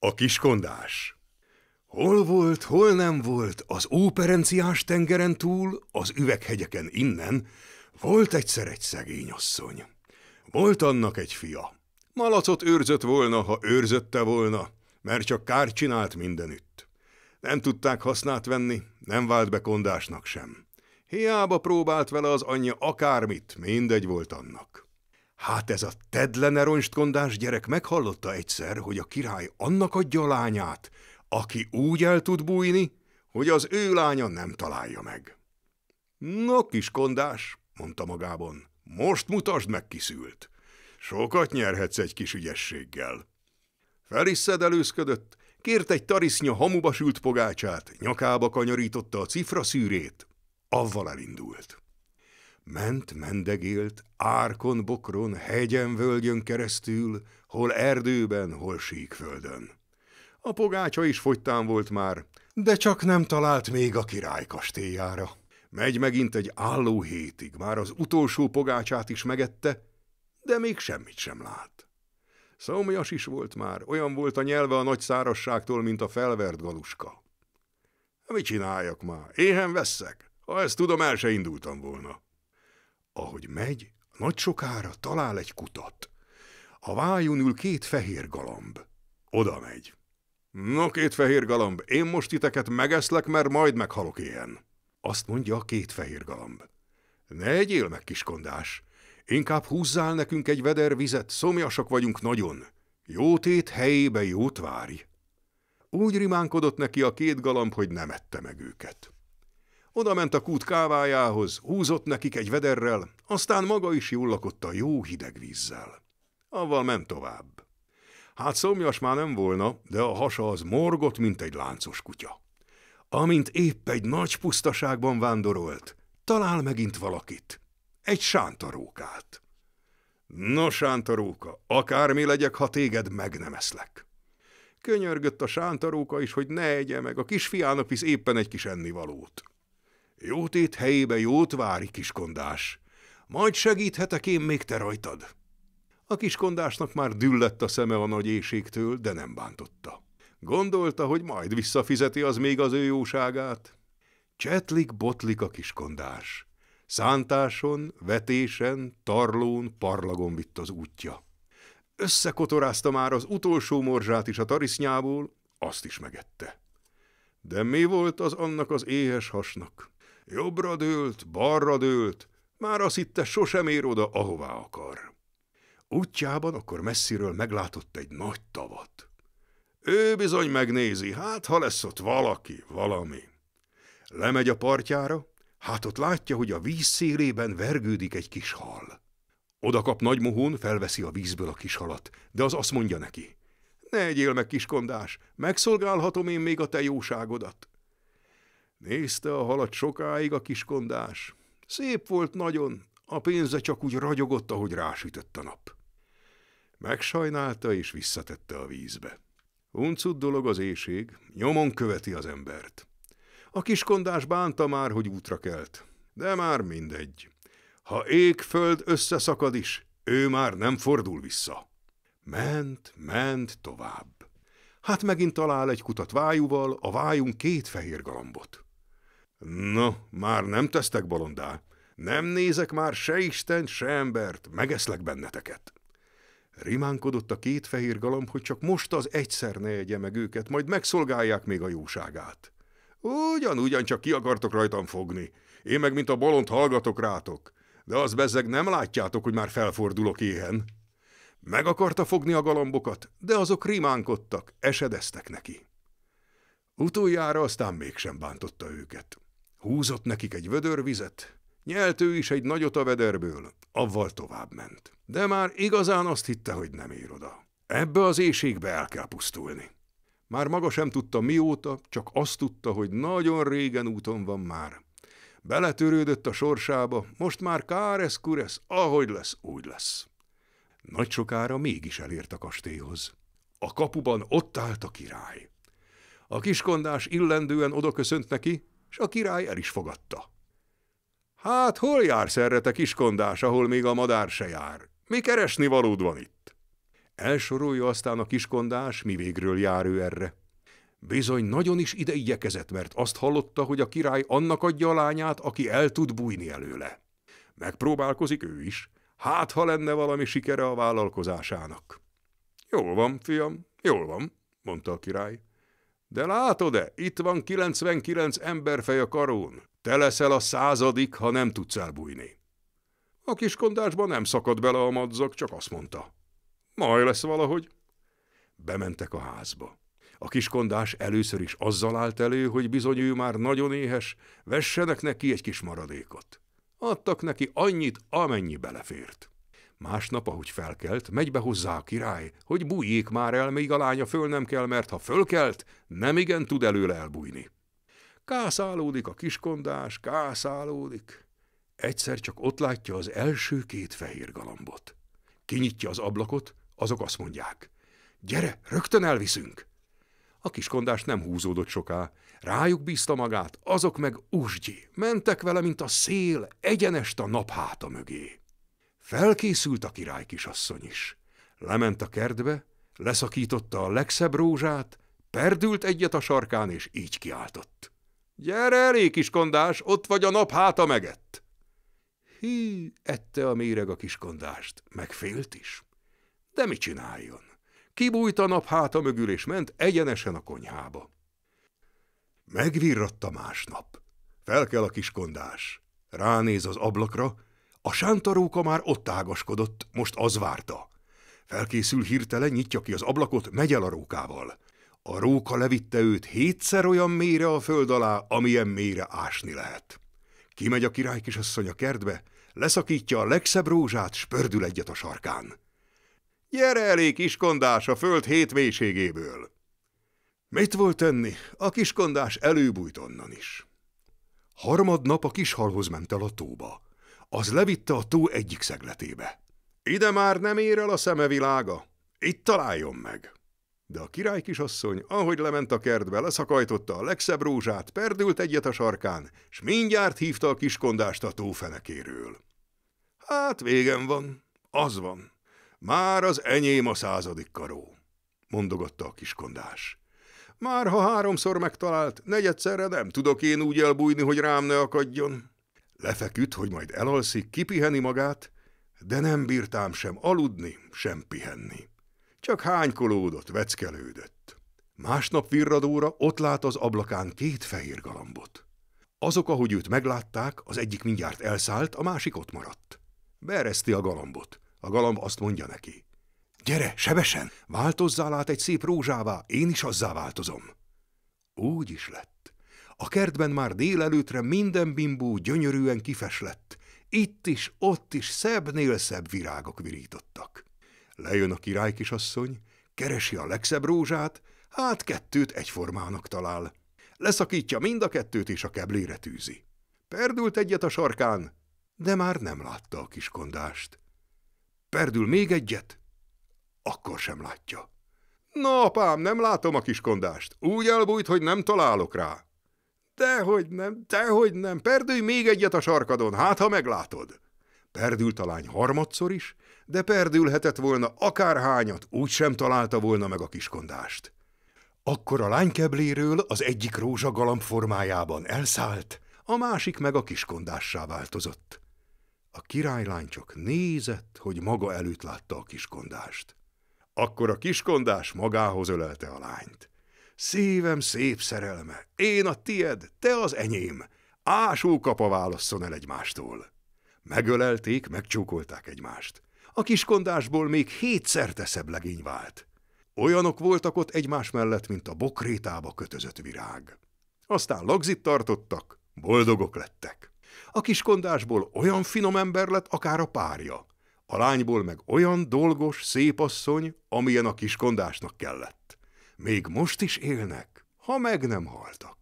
A kiskondás Hol volt, hol nem volt, az óperenciás tengeren túl, az üveghegyeken innen, volt egyszer egy szegény asszony. Volt annak egy fia. Malacot őrzött volna, ha őrzötte volna, mert csak kár csinált mindenütt. Nem tudták hasznát venni, nem vált be kondásnak sem. Hiába próbált vele az anyja akármit, mindegy volt annak. Hát ez a tedlene roncskondás gyerek meghallotta egyszer, hogy a király annak adja a lányát, aki úgy el tud bújni, hogy az ő lánya nem találja meg. Na, kiskondás, mondta magában, most mutasd meg kiszült. Sokat nyerhetsz egy kis ügyességgel. Felisszed előszködött, kért egy tarisznya hamuba sült pogácsát, nyakába kanyarította a cifra szűrét, avval elindult. Ment, mendegélt, árkon, bokron, hegyen, völgyön keresztül, hol erdőben, hol síkföldön. A pogácsa is fogytán volt már, de csak nem talált még a király kastélyára. Megy megint egy álló hétig, már az utolsó pogácsát is megette, de még semmit sem lát. Szomjas is volt már, olyan volt a nyelve a nagy szárasságtól, mint a felvert galuska. Mi csináljak már? Éhen veszek? Ha ezt tudom, el se indultam volna. Ahogy megy, nagy sokára talál egy kutat. A vájon ül két fehér galamb. Oda megy. No, két fehér galamb, én most titeket megeszlek, mert majd meghalok ilyen. Azt mondja a két fehér galamb. Ne egyél meg, kiskondás. Inkább húzzál nekünk egy veder vizet, szomjasak vagyunk nagyon. Jótét helyébe jót várj. Úgy rimánkodott neki a két galamb, hogy nem ette meg őket. Oda ment a kút kávájához, húzott nekik egy vederrel, aztán maga is jullakott a jó hideg vízzel. Avval ment tovább. Hát szomjas már nem volna, de a hasa az morgott, mint egy láncos kutya. Amint épp egy nagy pusztaságban vándorolt, talál megint valakit. Egy sántarókát. No, sántaróka, akármi legyek, ha téged meg nem eszlek. Könyörgött a sántaróka is, hogy ne egye meg, a kisfiának visz éppen egy kis ennivalót. Jótét helyébe jót vári, kiskondás. Majd segíthetek én még te rajtad. A kiskondásnak már düllett a szeme a nagy éjségtől, de nem bántotta. Gondolta, hogy majd visszafizeti az még az ő jóságát. Csetlik-botlik a kiskondás. Szántáson, vetésen, tarlón, parlagon vitt az útja. Összekotorázta már az utolsó morzsát is a tarisznyából, azt is megette. De mi volt az annak az éhes hasnak? Jobbra dőlt, balra dőlt, már azt hitte sosem ér oda, ahová akar. Útjában akkor messziről meglátott egy nagy tavat. Ő bizony megnézi, hát ha lesz ott valaki, valami. Lemegy a partjára, hát ott látja, hogy a víz szélében vergődik egy kis hal. Oda kap nagy mohón, felveszi a vízből a kis halat, de az azt mondja neki. Ne egyél meg, kiskondás, megszolgálhatom én még a te jóságodat. Nézte a halat sokáig a kiskondás. Szép volt nagyon, a pénze csak úgy ragyogott, ahogy rásütött a nap. Megsajnálta és visszatette a vízbe. Uncud dolog az éjség, nyomon követi az embert. A kiskondás bánta már, hogy útra kelt, de már mindegy. Ha ég föld összeszakad is, ő már nem fordul vissza. Ment, ment tovább. Hát megint talál egy kutat vájúval, a vájunk két fehér galambot. No, már nem tesztek bolondá. Nem nézek már se Isten, se embert, megeszlek benneteket. Rimánkodott a két fehér galamb, hogy csak most az egyszer ne egye meg őket, majd megszolgálják még a jóságát. Ugyan, ugyancsak ki akartok rajtam fogni. Én meg, mint a bolond hallgatok rátok. De az bezzeg nem látjátok, hogy már felfordulok éhen. Meg akarta fogni a galambokat, de azok rimánkodtak, esedeztek neki. Utoljára aztán mégsem bántotta őket. Húzott nekik egy vödör vizet, nyelt ő is egy nagyot a vederből, avval tovább ment. De már igazán azt hitte, hogy nem ér oda. Ebbe az éjségbe el kell pusztulni. Már maga sem tudta mióta, csak azt tudta, hogy nagyon régen úton van már. Beletörődött a sorsába, most már káresz kuresz, ahogy lesz, úgy lesz. Nagy sokára mégis elért a kastélyhoz. A kapuban ott állt a király. A kiskondás illendően odaköszönt neki, s a király el is fogadta. Hát hol jársz erre, te kiskondás, ahol még a madár se jár? Mi keresni valód van itt? Elsorolja aztán a kiskondás, mi végről jár ő erre. Bizony nagyon is ide igyekezett, mert azt hallotta, hogy a király annak adja a lányát, aki el tud bújni előle. Megpróbálkozik ő is, hát ha lenne valami sikere a vállalkozásának. Jól van, fiam, jól van, mondta a király. De látod-e, itt van 99 emberfej a karón. Te leszel a századik, ha nem tudsz elbújni. A kiskondásba nem szakadt bele a madzak, csak azt mondta. Majd lesz valahogy. Bementek a házba. A kiskondás először is azzal állt elő, hogy bizony ő már nagyon éhes, vessenek neki egy kis maradékot. Adtak neki annyit, amennyi belefért. Másnap, ahogy felkelt, megy be hozzá a király, hogy bújjék már el, még a lánya föl nem kell, mert ha fölkelt, nem igen tud előle elbújni. Kászálódik a kiskondás, kászálódik. Egyszer csak ott látja az első két fehér galambot. Kinyitja az ablakot, azok azt mondják, gyere, rögtön elviszünk. A kiskondás nem húzódott soká, rájuk bízta magát, azok meg úsgyi, mentek vele, mint a szél, egyenest a nap háta mögé. Felkészült a király kisasszony is. Lement a kertbe, leszakította a legszebb rózsát, perdült egyet a sarkán, és így kiáltott. Gyere elé, kiskondás, ott vagy a nap háta megett! Hű, ette a méreg a kiskondást, megfélt is. De mit csináljon? Kibújt a nap háta mögül, és ment egyenesen a konyhába. Megvirratta másnap. Fel kell a kiskondás. Ránéz az ablakra, a sántaróka már ott ágaskodott, most az várta. Felkészül hirtelen, nyitja ki az ablakot, megy el a rókával. A róka levitte őt hétszer olyan mélyre a föld alá, amilyen mélyre ásni lehet. Kimegy a király kisasszony a kertbe, leszakítja a legszebb rózsát, spördül egyet a sarkán. Gyere elé, kiskondás, a föld hét mélységéből! Mit volt tenni? A kiskondás előbújt onnan is. Harmadnap a kishalhoz ment el a tóba az levitte a tó egyik szegletébe. Ide már nem ér el a szeme világa, itt találjon meg! De a király kisasszony, ahogy lement a kertbe, leszakajtotta a legszebb rózsát, perdült egyet a sarkán, s mindjárt hívta a kiskondást a tófenekéről. Hát végem van, az van, már az enyém a századik karó, mondogatta a kiskondás. Már ha háromszor megtalált, negyedszerre nem tudok én úgy elbújni, hogy rám ne akadjon. Lefeküdt, hogy majd elalszik, kipiheni magát, de nem bírtám sem aludni, sem pihenni. Csak hánykolódott, veckelődött. Másnap virradóra ott lát az ablakán két fehér galambot. Azok, ahogy őt meglátták, az egyik mindjárt elszállt, a másik ott maradt. Bereszti a galambot. A galamb azt mondja neki. Gyere, sebesen! Változzál át egy szép rózsává, én is azzá változom. Úgy is lett. A kertben már délelőtre minden bimbó gyönyörűen kifeslett. Itt is, ott is szebbnél szebb virágok virítottak. Lejön a király kisasszony, keresi a legszebb rózsát, hát kettőt egyformának talál. Leszakítja mind a kettőt és a keblére tűzi. Perdült egyet a sarkán, de már nem látta a kiskondást. Perdül még egyet, akkor sem látja. Na, apám, nem látom a kiskondást. Úgy elbújt, hogy nem találok rá. Dehogy nem, dehogy nem, perdülj még egyet a sarkadon, hát ha meglátod. Perdült a lány harmadszor is, de perdülhetett volna akárhányat, úgysem találta volna meg a kiskondást. Akkor a lány kebléről az egyik rózsagalamb formájában elszállt, a másik meg a kiskondássá változott. A királylány csak nézett, hogy maga előtt látta a kiskondást. Akkor a kiskondás magához ölelte a lányt. Szívem szép szerelme, én a tied, te az enyém. Ásó kapa válasszon el egymástól. Megölelték, megcsókolták egymást. A kiskondásból még hétszer teszebb legény vált. Olyanok voltak ott egymás mellett, mint a bokrétába kötözött virág. Aztán lagzit tartottak, boldogok lettek. A kiskondásból olyan finom ember lett akár a párja, a lányból meg olyan dolgos, szép asszony, amilyen a kiskondásnak kellett még most is élnek, ha meg nem haltak.